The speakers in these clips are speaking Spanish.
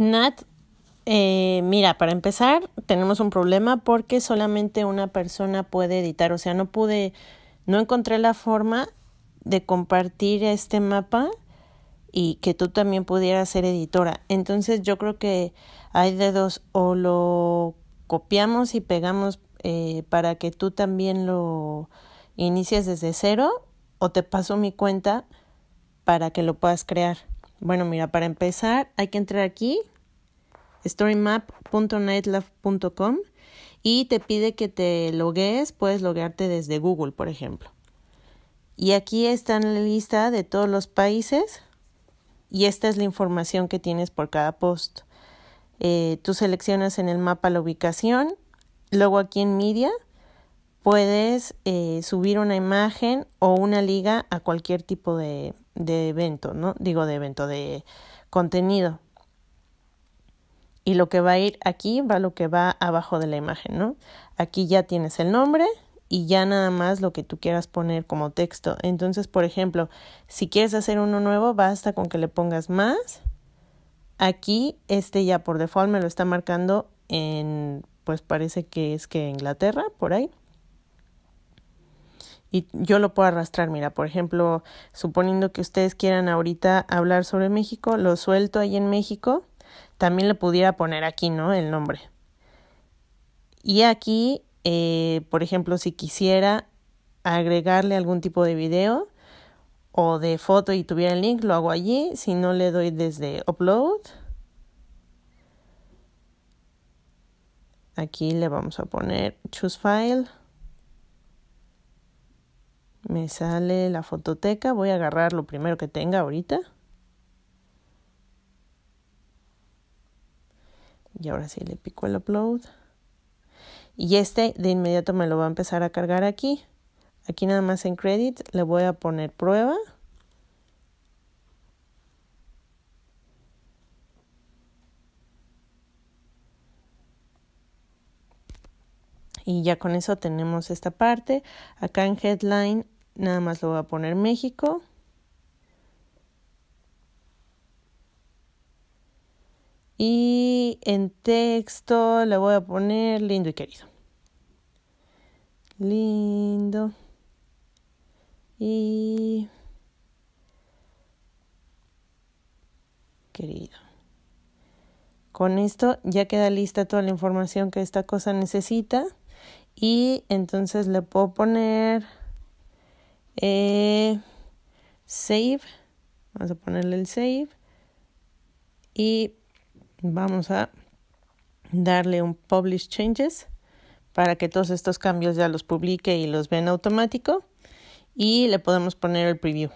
Nat, eh, mira, para empezar, tenemos un problema porque solamente una persona puede editar, o sea, no pude, no encontré la forma de compartir este mapa y que tú también pudieras ser editora. Entonces yo creo que hay de dos, o lo copiamos y pegamos eh, para que tú también lo inicies desde cero, o te paso mi cuenta para que lo puedas crear. Bueno, mira, para empezar hay que entrar aquí, storymap.nightlab.com y te pide que te logues. puedes loguearte desde Google, por ejemplo. Y aquí está la lista de todos los países y esta es la información que tienes por cada post. Eh, tú seleccionas en el mapa la ubicación, luego aquí en Media puedes eh, subir una imagen o una liga a cualquier tipo de, evento, ¿no? Digo de evento, de contenido. Y lo que va a ir aquí va lo que va abajo de la imagen, ¿no? Aquí ya tienes el nombre y ya nada más lo que tú quieras poner como texto. Entonces, por ejemplo, si quieres hacer uno nuevo, basta con que le pongas más. Aquí este ya por default me lo está marcando en, pues parece que es que Inglaterra, por ahí y yo lo puedo arrastrar. Mira, por ejemplo, suponiendo que ustedes quieran ahorita hablar sobre México, lo suelto ahí en México, también le pudiera poner aquí, ¿no? El nombre. Y aquí, eh, por ejemplo, si quisiera agregarle algún tipo de video o de foto y tuviera el link, lo hago allí. Si no, le doy desde upload. Aquí le vamos a poner choose file. Me sale la fototeca. Voy a agarrar lo primero que tenga ahorita. Y ahora sí le pico el upload. Y este de inmediato me lo va a empezar a cargar aquí. Aquí nada más en credit le voy a poner prueba. Y ya con eso tenemos esta parte. Acá en headline Nada más lo voy a poner México. Y en texto le voy a poner lindo y querido. Lindo. Y querido. Con esto ya queda lista toda la información que esta cosa necesita. Y entonces le puedo poner eh, save. Vamos a ponerle el save. Y vamos a darle un publish changes para que todos estos cambios ya los publique y los en automático. Y le podemos poner el preview.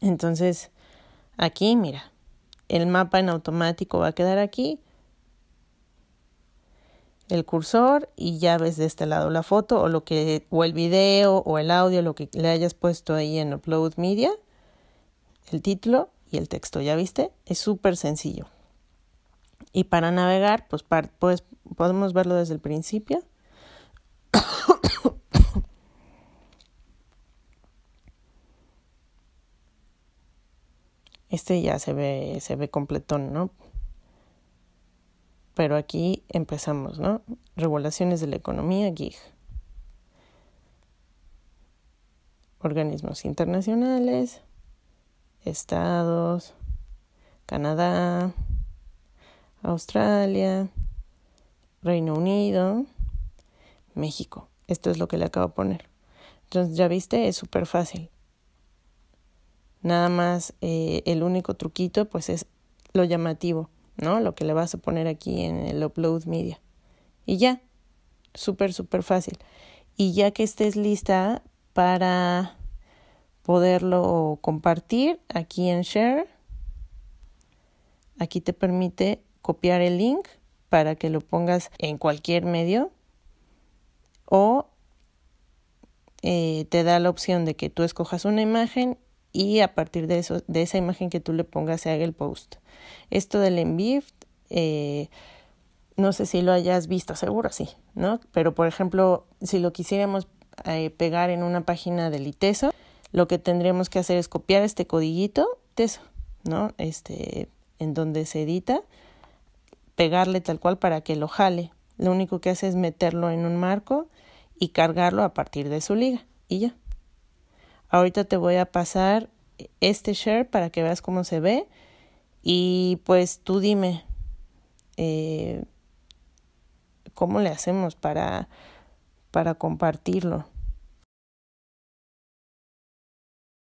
Entonces, aquí, mira, el mapa en automático va a quedar aquí el cursor y ya ves de este lado la foto o lo que o el video o el audio, lo que le hayas puesto ahí en Upload Media, el título y el texto, ¿ya viste? Es súper sencillo. Y para navegar, pues, pues podemos verlo desde el principio. Este ya se ve, se ve completón, ¿no? Pero aquí empezamos, ¿no? Regulaciones de la economía, GIG. Organismos internacionales, estados, Canadá, Australia, Reino Unido, México. Esto es lo que le acabo de poner. Entonces, ya viste, es súper fácil. Nada más eh, el único truquito, pues es lo llamativo. ¿no? Lo que le vas a poner aquí en el upload media. Y ya, súper, súper fácil. Y ya que estés lista para poderlo compartir, aquí en share, aquí te permite copiar el link para que lo pongas en cualquier medio o eh, te da la opción de que tú escojas una imagen y a partir de, eso, de esa imagen que tú le pongas se haga el post. Esto del envift, eh, no sé si lo hayas visto, seguro sí, ¿no? Pero por ejemplo, si lo quisiéramos eh, pegar en una página del ITESO, lo que tendríamos que hacer es copiar este codiguito, teso, ¿no? Este, en donde se edita, pegarle tal cual para que lo jale. Lo único que hace es meterlo en un marco y cargarlo a partir de su liga y ya. Ahorita te voy a pasar este share para que veas cómo se ve y pues tú dime eh, cómo le hacemos para, para compartirlo.